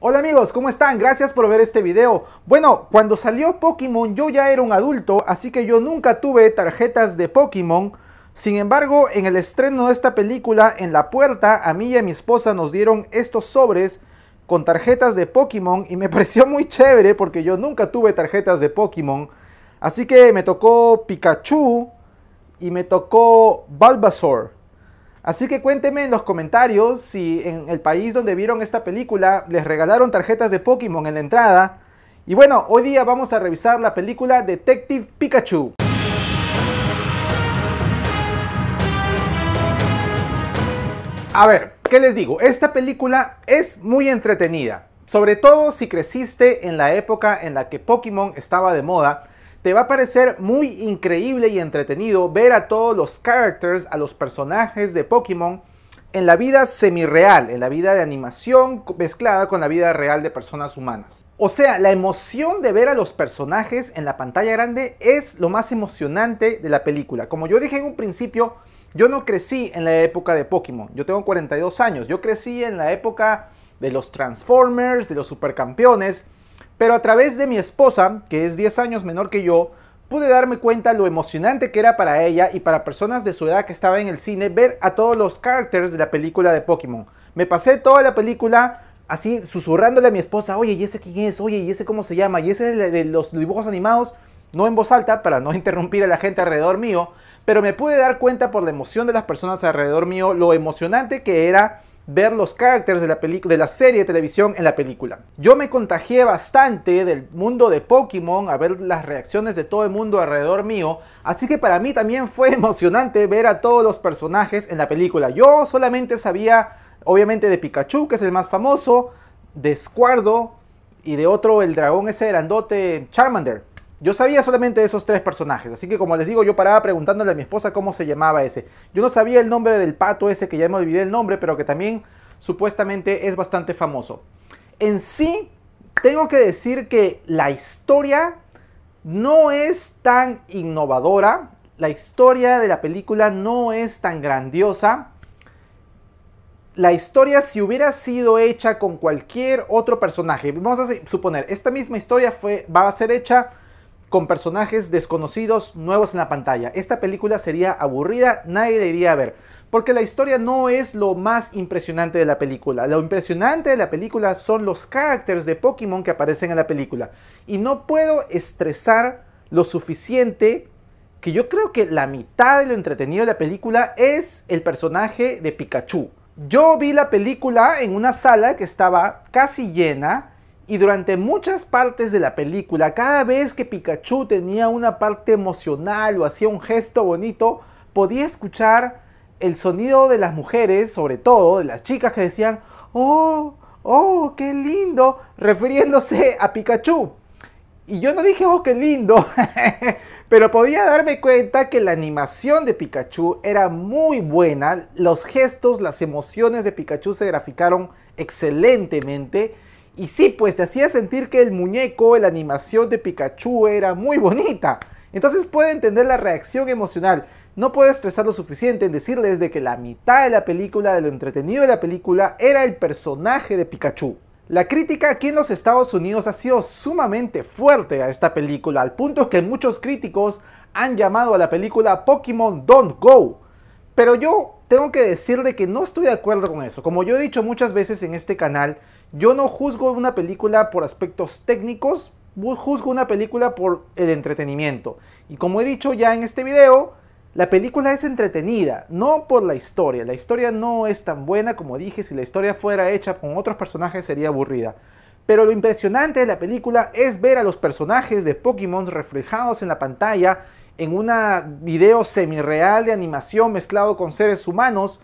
Hola amigos, ¿cómo están? Gracias por ver este video. Bueno, cuando salió Pokémon yo ya era un adulto, así que yo nunca tuve tarjetas de Pokémon. Sin embargo, en el estreno de esta película, en la puerta, a mí y a mi esposa nos dieron estos sobres con tarjetas de Pokémon y me pareció muy chévere porque yo nunca tuve tarjetas de Pokémon. Así que me tocó Pikachu y me tocó Bulbasaur. Así que cuénteme en los comentarios si en el país donde vieron esta película les regalaron tarjetas de Pokémon en la entrada. Y bueno, hoy día vamos a revisar la película Detective Pikachu. A ver, ¿qué les digo? Esta película es muy entretenida, sobre todo si creciste en la época en la que Pokémon estaba de moda te va a parecer muy increíble y entretenido ver a todos los characters, a los personajes de Pokémon en la vida semi-real, en la vida de animación mezclada con la vida real de personas humanas. O sea, la emoción de ver a los personajes en la pantalla grande es lo más emocionante de la película. Como yo dije en un principio, yo no crecí en la época de Pokémon, yo tengo 42 años, yo crecí en la época de los Transformers, de los Supercampeones, pero a través de mi esposa, que es 10 años menor que yo, pude darme cuenta lo emocionante que era para ella y para personas de su edad que estaban en el cine ver a todos los characters de la película de Pokémon. Me pasé toda la película así susurrándole a mi esposa, oye, ¿y ese quién es? Oye, ¿y ese cómo se llama? ¿Y ese de los dibujos animados? No en voz alta para no interrumpir a la gente alrededor mío, pero me pude dar cuenta por la emoción de las personas alrededor mío lo emocionante que era ver los caracteres de la, de la serie de televisión en la película. Yo me contagié bastante del mundo de Pokémon a ver las reacciones de todo el mundo alrededor mío, así que para mí también fue emocionante ver a todos los personajes en la película. Yo solamente sabía, obviamente, de Pikachu, que es el más famoso, de Squardo y de otro, el dragón ese grandote Charmander. Yo sabía solamente de esos tres personajes, así que como les digo, yo paraba preguntándole a mi esposa cómo se llamaba ese. Yo no sabía el nombre del pato ese que ya me olvidé el nombre, pero que también supuestamente es bastante famoso. En sí, tengo que decir que la historia no es tan innovadora, la historia de la película no es tan grandiosa. La historia si hubiera sido hecha con cualquier otro personaje, vamos a suponer, esta misma historia fue, va a ser hecha con personajes desconocidos nuevos en la pantalla. Esta película sería aburrida, nadie la iría a ver. Porque la historia no es lo más impresionante de la película. Lo impresionante de la película son los caracteres de Pokémon que aparecen en la película. Y no puedo estresar lo suficiente que yo creo que la mitad de lo entretenido de la película es el personaje de Pikachu. Yo vi la película en una sala que estaba casi llena y durante muchas partes de la película, cada vez que Pikachu tenía una parte emocional o hacía un gesto bonito, podía escuchar el sonido de las mujeres, sobre todo de las chicas que decían, oh, oh, qué lindo, refiriéndose a Pikachu. Y yo no dije, oh, qué lindo, pero podía darme cuenta que la animación de Pikachu era muy buena, los gestos, las emociones de Pikachu se graficaron excelentemente y sí, pues te hacía sentir que el muñeco, la animación de Pikachu era muy bonita. Entonces puede entender la reacción emocional. No puedo estresar lo suficiente en decirles de que la mitad de la película, de lo entretenido de la película, era el personaje de Pikachu. La crítica aquí en los Estados Unidos ha sido sumamente fuerte a esta película, al punto que muchos críticos han llamado a la película Pokémon Don't Go. Pero yo tengo que decirle que no estoy de acuerdo con eso. Como yo he dicho muchas veces en este canal, yo no juzgo una película por aspectos técnicos, juzgo una película por el entretenimiento. Y como he dicho ya en este video, la película es entretenida, no por la historia. La historia no es tan buena como dije, si la historia fuera hecha con otros personajes sería aburrida. Pero lo impresionante de la película es ver a los personajes de Pokémon reflejados en la pantalla en un video semi-real de animación mezclado con seres humanos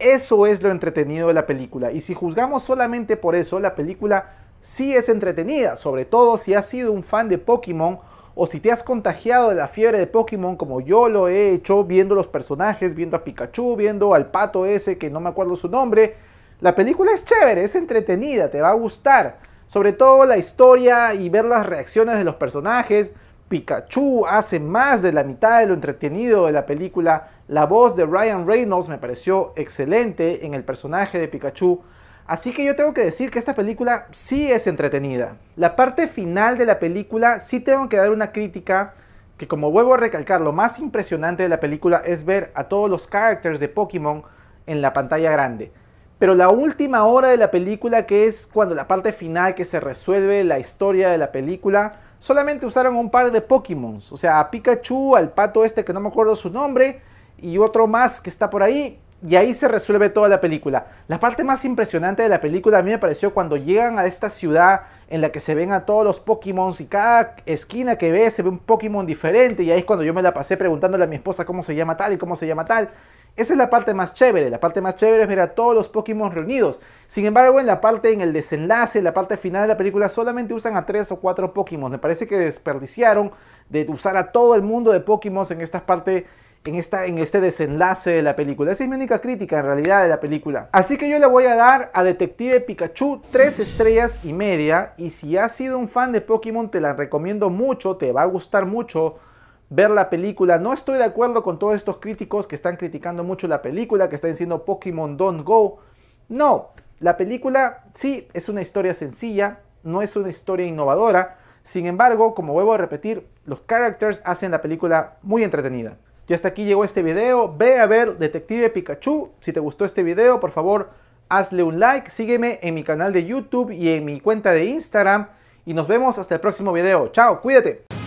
eso es lo entretenido de la película. Y si juzgamos solamente por eso, la película sí es entretenida, sobre todo si has sido un fan de Pokémon o si te has contagiado de la fiebre de Pokémon como yo lo he hecho viendo los personajes, viendo a Pikachu, viendo al pato ese que no me acuerdo su nombre. La película es chévere, es entretenida, te va a gustar. Sobre todo la historia y ver las reacciones de los personajes. Pikachu hace más de la mitad de lo entretenido de la película la voz de Ryan Reynolds me pareció excelente en el personaje de Pikachu. Así que yo tengo que decir que esta película sí es entretenida. La parte final de la película sí tengo que dar una crítica que como vuelvo a recalcar, lo más impresionante de la película es ver a todos los characters de Pokémon en la pantalla grande. Pero la última hora de la película, que es cuando la parte final que se resuelve la historia de la película, solamente usaron un par de Pokémon. O sea, a Pikachu, al pato este que no me acuerdo su nombre, y otro más que está por ahí. Y ahí se resuelve toda la película. La parte más impresionante de la película a mí me pareció cuando llegan a esta ciudad en la que se ven a todos los Pokémon y cada esquina que ve se ve un Pokémon diferente. Y ahí es cuando yo me la pasé preguntándole a mi esposa cómo se llama tal y cómo se llama tal. Esa es la parte más chévere. La parte más chévere es ver a todos los Pokémon reunidos. Sin embargo, en la parte, en el desenlace, en la parte final de la película, solamente usan a tres o cuatro Pokémon. Me parece que desperdiciaron de usar a todo el mundo de Pokémon en estas parte en, este desenlace de la película. Esa es mi única crítica en realidad de la película. Así que yo le voy a dar a Detective Pikachu 3 estrellas y media. Y si has sido un fan de Pokémon, te la recomiendo mucho, te va a gustar mucho ver la película. No estoy de acuerdo con todos estos críticos que están criticando mucho la película, que están diciendo Pokémon Don't Go. No, la película sí es una historia sencilla, no es una historia innovadora. Sin embargo, como vuelvo a repetir, los characters hacen la película muy entretenida. Y hasta aquí llegó este video. Ve a ver Detective Pikachu. Si te gustó este video, por favor, hazle un like. Sígueme en mi canal de YouTube y en mi cuenta de Instagram. Y nos vemos hasta el próximo video. Chao, cuídate.